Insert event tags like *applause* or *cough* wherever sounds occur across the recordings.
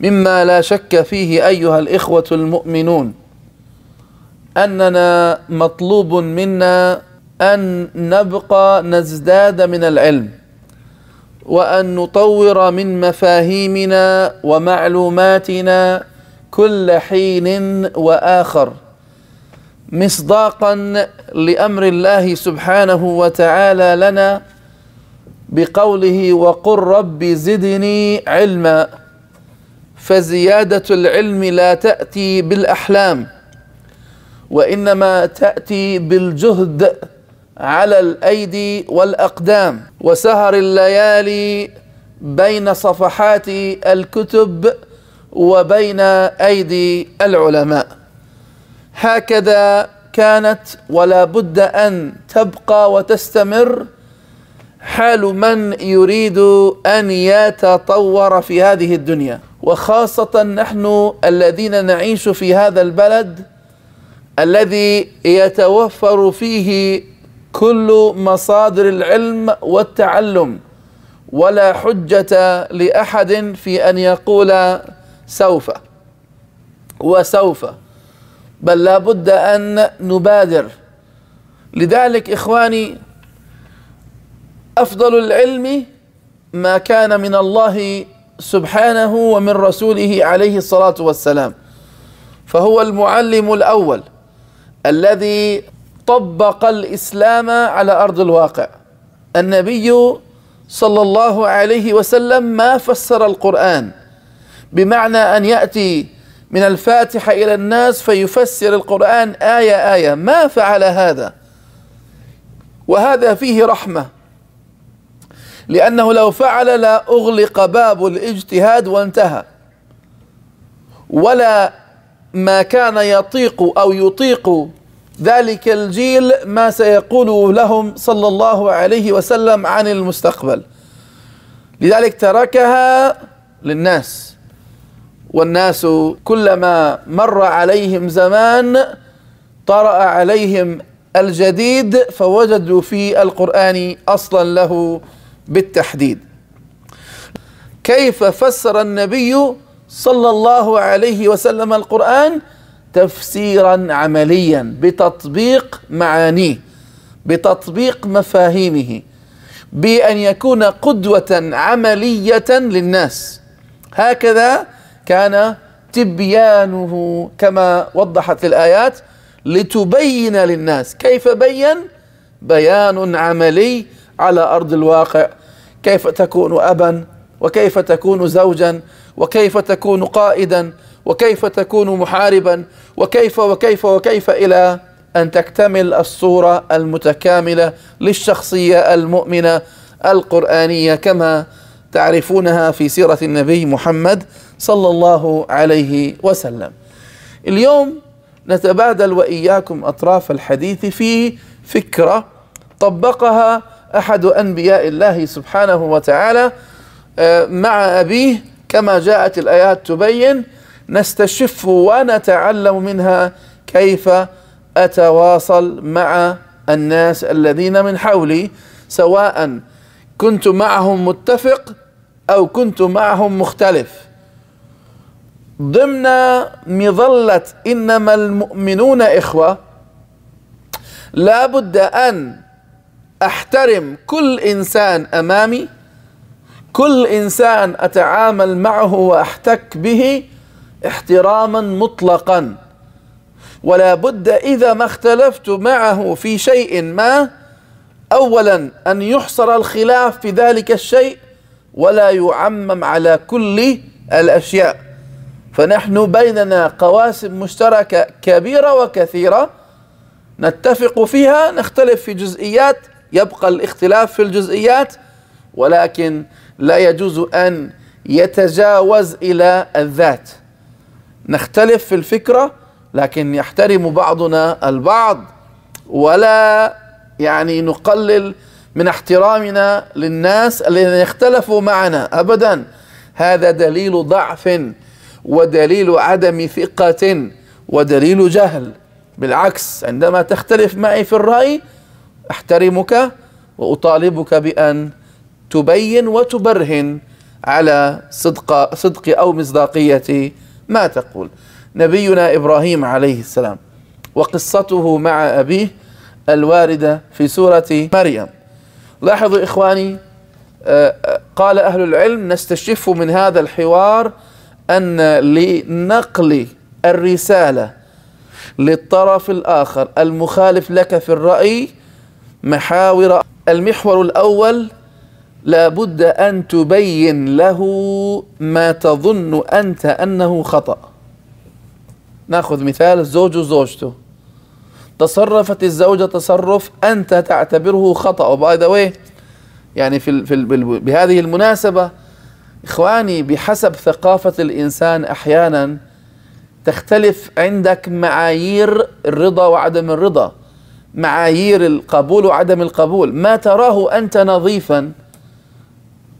مما لا شك فيه أيها الإخوة المؤمنون أننا مطلوب منا أن نبقى نزداد من العلم وأن نطور من مفاهيمنا ومعلوماتنا كل حين وآخر مصداقا لأمر الله سبحانه وتعالى لنا بقوله وقل رب زدني علما فزيادة العلم لا تأتي بالأحلام وإنما تأتي بالجهد على الأيدي والأقدام وسهر الليالي بين صفحات الكتب وبين أيدي العلماء هكذا كانت ولا بد أن تبقى وتستمر حال من يريد أن يتطور في هذه الدنيا وخاصة نحن الذين نعيش في هذا البلد الذي يتوفر فيه كل مصادر العلم والتعلم ولا حجة لأحد في أن يقول سوف وسوف بل لا بد أن نبادر لذلك إخواني أفضل العلم ما كان من الله سبحانه ومن رسوله عليه الصلاة والسلام فهو المعلم الأول الذي طبق الإسلام على أرض الواقع النبي صلى الله عليه وسلم ما فسر القرآن بمعنى أن يأتي من الفاتحة إلى الناس فيفسر القرآن آية آية ما فعل هذا وهذا فيه رحمة لأنه لو فعل لا أغلق باب الاجتهاد وانتهى ولا ما كان يطيق أو يطيق ذلك الجيل ما سيقول لهم صلى الله عليه وسلم عن المستقبل لذلك تركها للناس والناس كلما مر عليهم زمان طرأ عليهم الجديد فوجدوا في القرآن أصلا له بالتحديد كيف فسر النبي صلى الله عليه وسلم القرآن تفسيرا عمليا بتطبيق معانيه بتطبيق مفاهيمه بأن يكون قدوة عملية للناس هكذا كان تبيانه كما وضحت الآيات لتبين للناس كيف بين بيان عملي على أرض الواقع كيف تكون أبا وكيف تكون زوجا وكيف تكون قائدا وكيف تكون محاربا وكيف وكيف وكيف إلى أن تكتمل الصورة المتكاملة للشخصية المؤمنة القرآنية كما تعرفونها في سيرة النبي محمد صلى الله عليه وسلم. اليوم نتبادل وإياكم أطراف الحديث في فكرة طبقها أحد أنبياء الله سبحانه وتعالى آه، مع أبيه كما جاءت الآيات تبين نستشف ونتعلم منها كيف أتواصل مع الناس الذين من حولي سواء كنت معهم متفق أو كنت معهم مختلف ضمن مظلة إنما المؤمنون إخوة لا بد أن أحترم كل إنسان أمامي كل إنسان أتعامل معه وأحتك به احتراما مطلقا ولا بد إذا ما اختلفت معه في شيء ما أولا أن يحصر الخلاف في ذلك الشيء ولا يعمم على كل الأشياء فنحن بيننا قواسم مشتركة كبيرة وكثيرة نتفق فيها نختلف في جزئيات يبقى الاختلاف في الجزئيات ولكن لا يجوز أن يتجاوز إلى الذات نختلف في الفكرة لكن يحترم بعضنا البعض ولا يعني نقلل من احترامنا للناس الذين اختلفوا معنا أبدا هذا دليل ضعف ودليل عدم ثقة ودليل جهل بالعكس عندما تختلف معي في الرأي أحترمك وأطالبك بأن تبين وتبرهن على صدق صدق أو مصداقية ما تقول نبينا إبراهيم عليه السلام وقصته مع أبيه الواردة في سورة مريم لاحظوا إخواني آه، قال أهل العلم نستشف من هذا الحوار أن لنقل الرسالة للطرف الآخر المخالف لك في الرأي محاور المحور الأول لابد أن تبين له ما تظن أنت أنه خطأ ناخذ مثال الزوج وزوجته تصرفت الزوجة تصرف أنت تعتبره خطأ وباي ذا واي يعني في, الـ في الـ بهذه المناسبة إخواني بحسب ثقافة الإنسان أحيانا تختلف عندك معايير الرضا وعدم الرضا معايير القبول وعدم القبول ما تراه أنت نظيفا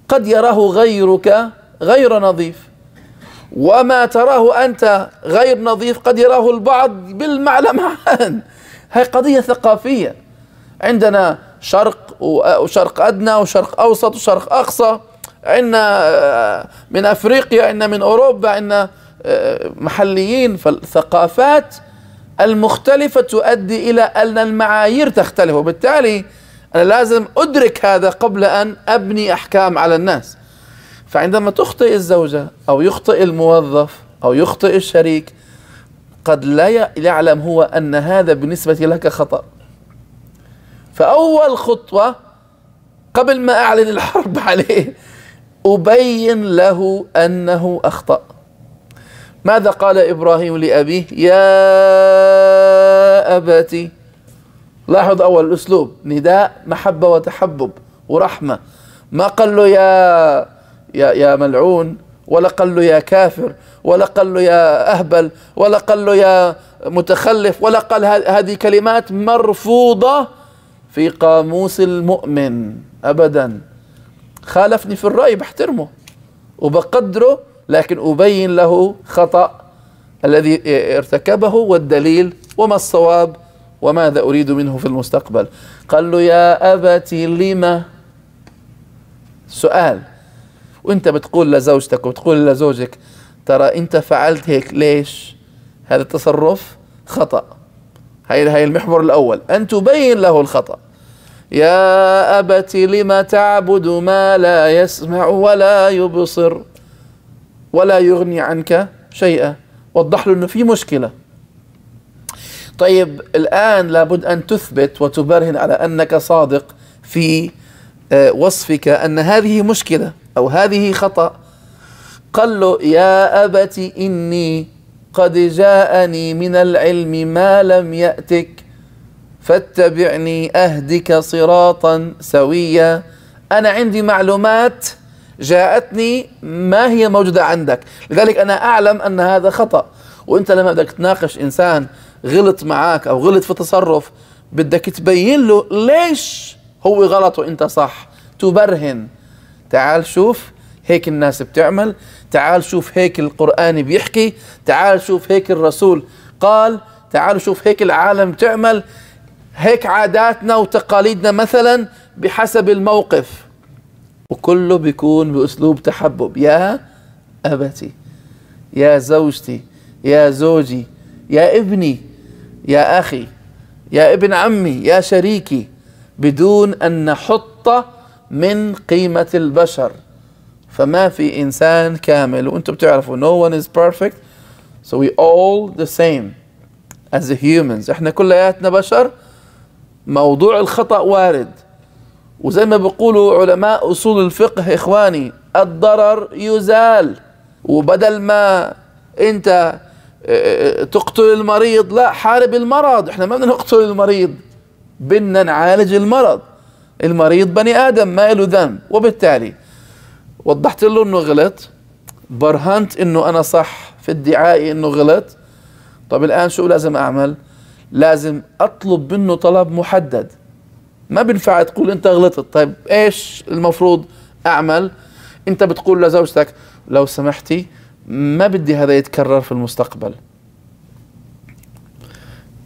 قد يراه غيرك غير نظيف وما تراه أنت غير نظيف قد يراه البعض بالمعلمان هاي قضية ثقافية عندنا شرق وشرق أدنى وشرق أوسط وشرق أقصى عندنا آه، من أفريقيا عندنا من أوروبا عندنا آه، محليين فالثقافات المختلفة تؤدي إلى أن المعايير تختلف وبالتالي أنا لازم أدرك هذا قبل أن أبني أحكام على الناس فعندما تخطئ الزوجة أو يخطئ الموظف أو يخطئ الشريك قد لا يعلم هو أن هذا بالنسبة لك خطأ فأول خطوة قبل ما أعلن الحرب *laughs* عليه أبين له أنه أخطأ ماذا قال إبراهيم لأبيه يا أبتي لاحظ أول الأسلوب نداء محبة وتحبب ورحمة ما قال له يا يا يا ملعون ولا قال له يا كافر ولا قال له يا أهبل ولا قال له يا متخلف ولا قال هذه كلمات مرفوضة في قاموس المؤمن أبدا خالفني في الرأي بحترمه وبقدره لكن أبين له خطأ الذي ارتكبه والدليل وما الصواب وماذا أريد منه في المستقبل قال له يا أبت لما سؤال وانت بتقول لزوجتك وبتقول لزوجك ترى انت فعلت هيك ليش هذا التصرف خطأ هاي هاي المحور الأول أن تبين له الخطأ يا أبت لم تعبد ما لا يسمع ولا يبصر ولا يغني عنك شيئا وضح له انه في مشكله طيب الان لابد ان تثبت وتبرهن على انك صادق في آه، وصفك ان هذه مشكله او هذه خطا قال له يا ابت اني قد جاءني من العلم ما لم ياتك فاتبعني اهدك صراطا سويا انا عندي معلومات جاءتني ما هي موجودة عندك لذلك أنا أعلم أن هذا خطأ وأنت لما بدك تناقش إنسان غلط معك أو غلط في تصرف بدك تبين له ليش هو غلط وأنت صح تبرهن تعال شوف هيك الناس بتعمل تعال شوف هيك القرآن بيحكي تعال شوف هيك الرسول قال تعال شوف هيك العالم تعمل هيك عاداتنا وتقاليدنا مثلا بحسب الموقف وكله بيكون بأسلوب تحبب يا أبتي يا زوجتي يا زوجي يا ابني يا أخي يا ابن عمي يا شريكي بدون أن نحط من قيمة البشر فما في إنسان كامل وأنتم بتعرفوا no one is perfect so we all the same as the humans احنا كلياتنا بشر موضوع الخطأ وارد وزي ما بيقولوا علماء أصول الفقه إخواني الضرر يزال وبدل ما أنت آه، آه، تقتل المريض لا حارب المرض احنا ما بدنا نقتل المريض بدنا نعالج المرض المريض بني آدم ما له ذنب وبالتالي وضحت له أنه غلط برهنت أنه أنا صح في ادعائي أنه غلط طب الآن شو لازم أعمل لازم أطلب منه طلب محدد ما بينفع تقول انت غلطت طيب ايش المفروض اعمل انت بتقول لزوجتك لو سمحتي ما بدي هذا يتكرر في المستقبل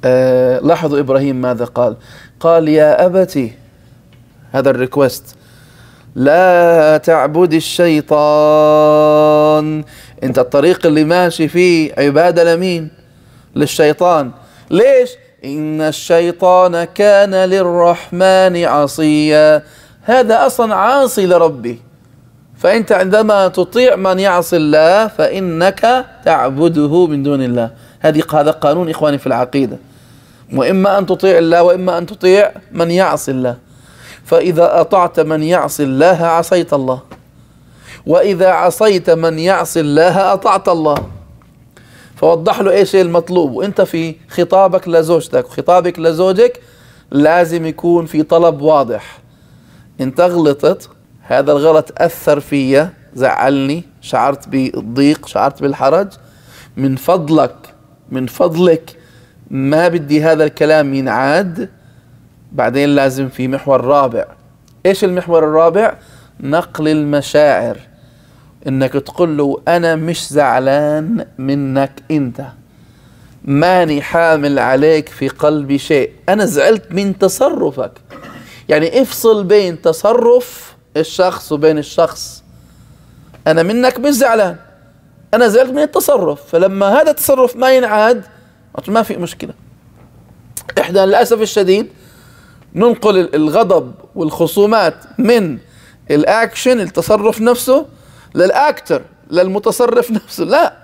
آه لاحظوا ابراهيم ماذا قال قال يا ابتي هذا الريكوست لا تعبد الشيطان انت الطريق اللي ماشي فيه عباده لمين للشيطان ليش إن الشيطان كان للرحمن عصيا هذا أصلا عاصي لربه فأنت عندما تطيع من يعصي الله فإنك تعبده من دون الله هذه هذا قانون إخواني في العقيدة وإما أن تطيع الله وإما أن تطيع من يعصي الله فإذا أطعت من يعصي الله عصيت الله وإذا عصيت من يعصي الله أطعت الله فوضح له ايش المطلوب وانت في خطابك لزوجتك وخطابك لزوجك لازم يكون في طلب واضح انت غلطت هذا الغلط اثر فيا زعلني شعرت بالضيق شعرت بالحرج من فضلك من فضلك ما بدي هذا الكلام ينعاد بعدين لازم في محور رابع ايش المحور الرابع نقل المشاعر انك تقول له انا مش زعلان منك انت ماني حامل عليك في قلبي شيء انا زعلت من تصرفك يعني افصل بين تصرف الشخص وبين الشخص انا منك مش زعلان انا زعلت من التصرف فلما هذا التصرف ما ينعاد ما في مشكله احنا للاسف الشديد ننقل الغضب والخصومات من الاكشن التصرف نفسه للاكتر للمتصرف *laughs* نفسه لا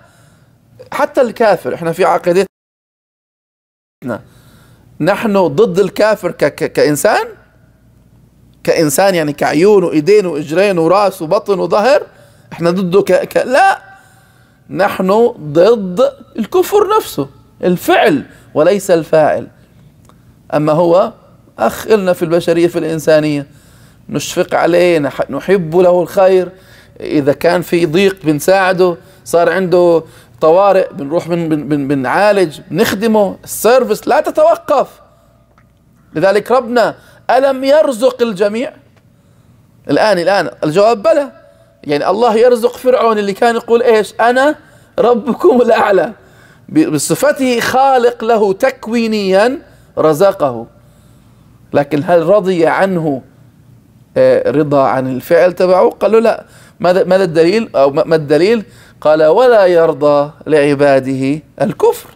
حتى الكافر احنا في عقيدتنا نحن ضد الكافر ك ك كانسان كانسان يعني كعيون وايدين واجرين وراس وبطن وظهر احنا ضده ك... ك... لا نحن ضد الكفر نفسه الفعل وليس الفاعل اما هو اخ النا في البشريه في الانسانيه نشفق عليه نحب له الخير إذا كان في ضيق بنساعده صار عنده طوارئ بنروح بن بن بنعالج بنخدمه السيرفس لا تتوقف لذلك ربنا ألم يرزق الجميع الآن الآن الجواب بلى يعني الله يرزق فرعون اللي كان يقول إيش أنا ربكم الأعلى بصفته خالق له تكوينيا رزقه لكن هل رضي عنه آه، رضا عن الفعل تبعه قال له لا ماذا ماذا الدليل او ما الدليل؟ قال ولا يرضى لعباده الكفر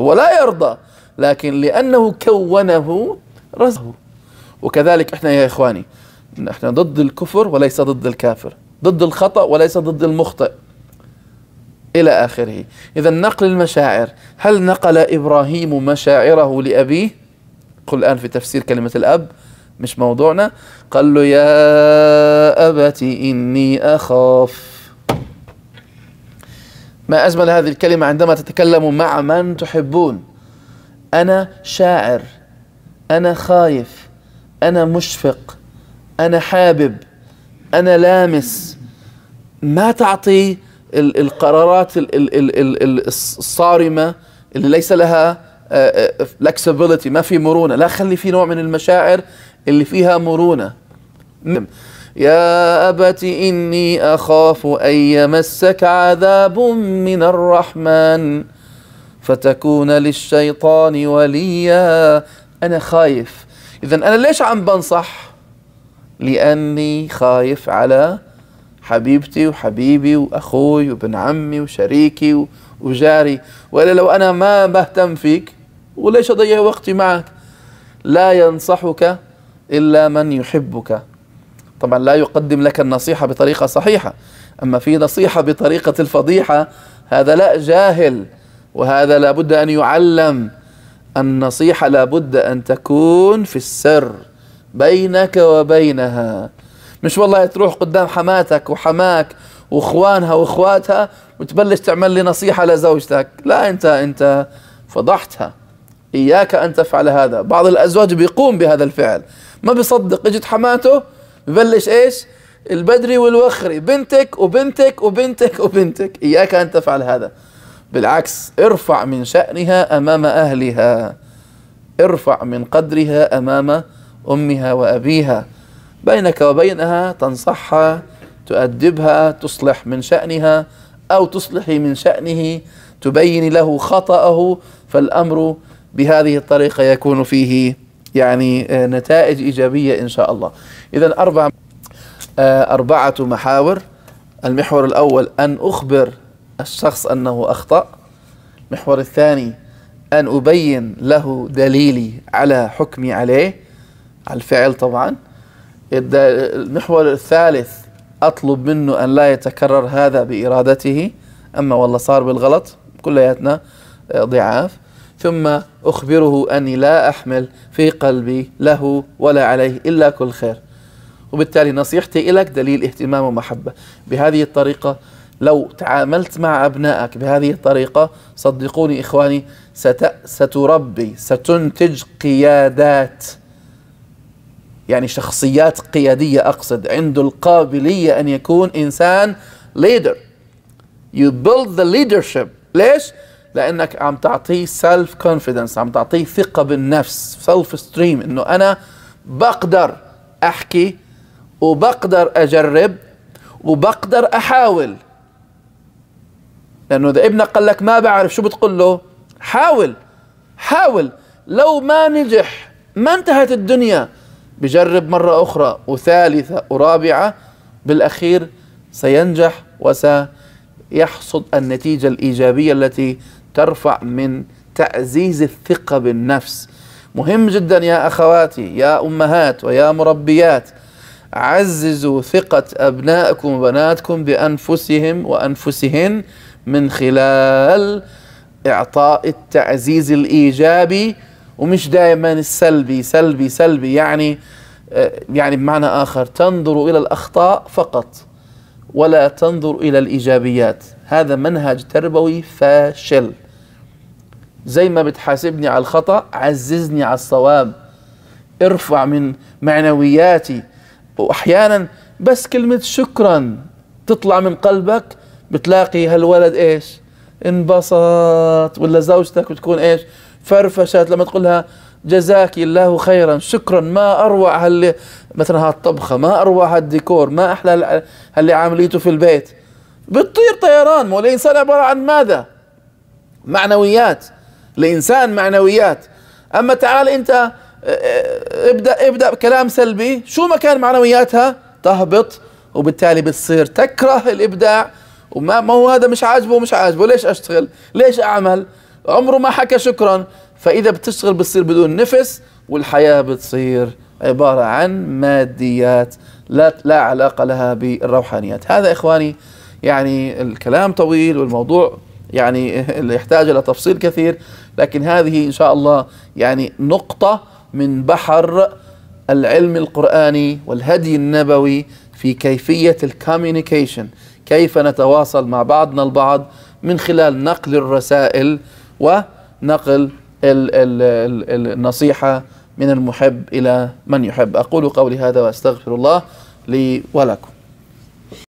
هو لا يرضى لكن لانه كونه رزقه وكذلك احنا يا اخواني احنا ضد الكفر وليس ضد الكافر ضد الخطا وليس ضد المخطئ الى اخره اذا نقل المشاعر هل نقل ابراهيم مشاعره لابيه قل الان في تفسير كلمه الاب مش موضوعنا قال له يا أبت إني أخاف ما أجمل هذه الكلمة عندما تتكلم مع من تحبون أنا شاعر أنا خايف أنا مشفق أنا حابب أنا لامس ما تعطي القرارات الصارمة اللي ليس لها فلكسبيليتي ما في مرونة لا خلي في نوع من المشاعر اللي فيها مرونة يا أبت إني أخاف أن يمسك عذاب من الرحمن فتكون للشيطان وليا أنا خايف إذا أنا ليش عم بنصح لأني خايف على حبيبتي وحبيبي وأخوي وابن عمي وشريكي وجاري وإلا لو أنا ما بهتم فيك وليش أضيع وقتي معك لا ينصحك إلا من يحبك طبعا لا يقدم لك النصيحة بطريقة صحيحة أما في نصيحة بطريقة الفضيحة هذا لا جاهل وهذا لابد أن يعلم النصيحة لابد أن تكون في السر بينك وبينها مش والله تروح قدام حماتك وحماك واخوانها واخواتها وتبلش تعمل لي نصيحة لزوجتك لا انت انت فضحتها اياك ان تفعل هذا بعض الازواج بيقوم بهذا الفعل ما بيصدق اجت حماته ببلش ايش البدري والوخري بنتك وبنتك وبنتك وبنتك اياك ان تفعل هذا بالعكس ارفع من شأنها امام اهلها ارفع من قدرها امام امها وابيها بينك وبينها تنصحها تؤدبها تصلح من شأنها أو تصلحي من شأنه تبين له خطأه فالأمر بهذه الطريقة يكون فيه يعني آه, نتائج إيجابية إن شاء الله إذا أربع آه, أربعة محاور المحور الأول أن أخبر الشخص أنه أخطأ المحور الثاني أن أبين له دليلي على حكمي عليه على الفعل طبعا المحور الثالث أطلب منه أن لا يتكرر هذا بإرادته أما والله صار بالغلط كلياتنا آه، ضعاف ثم أخبره أني لا أحمل في قلبي له ولا عليه إلا كل خير وبالتالي نصيحتي لك دليل اهتمام ومحبة بهذه الطريقة لو تعاملت مع أبنائك بهذه الطريقة صدقوني إخواني ست... ستربي ستنتج قيادات يعني شخصيات قيادية أقصد عنده القابلية أن يكون إنسان ليدر you build the leadership ليش؟ لانك عم تعطيه سيلف كونفيدنس عم تعطيه ثقه بالنفس سيلف ستريم انه انا بقدر احكي وبقدر اجرب وبقدر احاول لانه اذا ابنك قال لك ما بعرف شو بتقول له حاول حاول لو ما نجح ما انتهت الدنيا بجرب مرة أخرى وثالثة ورابعة بالأخير سينجح وسيحصد النتيجة الإيجابية التي ترفع من تعزيز الثقة بالنفس مهم جدا يا أخواتي يا أمهات ويا مربيات عززوا ثقة أبنائكم وبناتكم بأنفسهم وأنفسهن من خلال إعطاء التعزيز الإيجابي ومش دائما السلبي سلبي سلبي يعني آه، يعني بمعنى آخر تنظر إلى الأخطاء فقط ولا تنظر إلى الإيجابيات هذا منهج تربوي فاشل زي ما بتحاسبني على الخطأ عززني على الصواب ارفع من معنوياتي واحيانا بس كلمة شكرا تطلع من قلبك بتلاقي هالولد ايش انبسط ولا زوجتك بتكون ايش فرفشت لما تقول لها جزاك الله خيرا شكرا ما اروع هاللي مثلا هالطبخه ما اروع هالديكور ما احلى هاللي عامليته في البيت بتطير طيران هو الانسان عباره عن ماذا؟ معنويات الانسان معنويات اما تعال انت آه، آه، ابدا ابدا بكلام سلبي شو ما كان معنوياتها تهبط وبالتالي بتصير تكره الابداع وما ما هو هذا مش عاجبه مش عاجبه ليش اشتغل ليش اعمل عمره ما حكى شكرا فاذا بتشتغل بتصير بدون نفس والحياه بتصير عباره عن ماديات لا لا علاقه لها بالروحانيات هذا اخواني يعني الكلام طويل والموضوع يعني *laughs* يحتاج إلى تفصيل كثير لكن هذه إن شاء الله يعني نقطة من بحر العلم القرآني والهدي النبوي في كيفية الكوميونيكيشن كيف نتواصل مع بعضنا البعض من خلال نقل الرسائل ونقل النصيحة من المحب إلى من يحب أقول قولي هذا وأستغفر الله لي ولكم